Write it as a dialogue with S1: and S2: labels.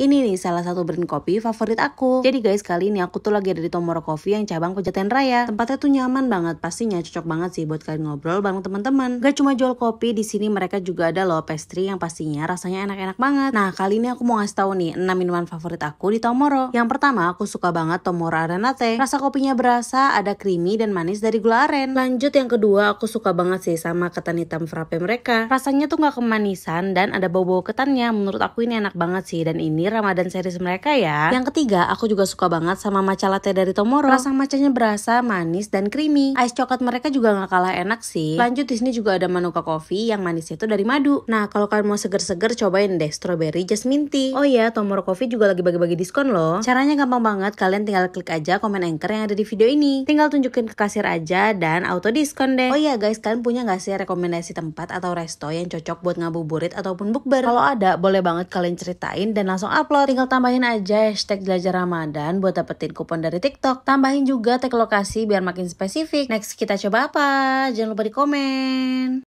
S1: Ini nih salah satu brand kopi favorit aku. Jadi guys, kali ini aku tuh lagi ada di Tomoro Coffee yang cabang Pejaten Raya. Tempatnya tuh nyaman banget, pastinya cocok banget sih buat kalian ngobrol bareng teman-teman. Gak cuma jual kopi, di sini mereka juga ada loh pastry yang pastinya rasanya enak-enak banget. Nah, kali ini aku mau ngasih tahu nih 6 minuman favorit aku di Tomoro. Yang pertama, aku suka banget Tomoro Arenate. Rasa kopinya berasa, ada creamy dan manis dari gula aren. Lanjut yang kedua, aku suka banget sih sama ketan hitam frappe mereka. Rasanya tuh gak kemanisan dan ada bau-bau ketannya. Menurut aku ini enak banget sih dan ini Ramadan series mereka ya. Yang ketiga, aku juga suka banget sama matcha latte dari Tomorrow. Rasa matchanya berasa manis dan creamy. Ice coklat mereka juga nggak kalah enak sih. Lanjut di sini juga ada Manuka Coffee yang manisnya itu dari madu. Nah, kalau kalian mau seger-seger cobain deh strawberry jasmine tea. Oh iya, Tomorrow Coffee juga lagi bagi-bagi diskon loh. Caranya gampang banget, kalian tinggal klik aja komen anchor yang ada di video ini. Tinggal tunjukin ke kasir aja dan auto diskon deh. Oh iya guys, kalian punya nggak sih rekomendasi tempat atau resto yang cocok buat ngabuburit ataupun bukber? Kalau ada, boleh banget kalian ceritain dan langsung upload, tinggal tambahin aja hashtag belajar Ramadan buat dapetin kupon dari TikTok. Tambahin juga tag lokasi biar makin spesifik. Next kita coba apa? Jangan lupa di komen.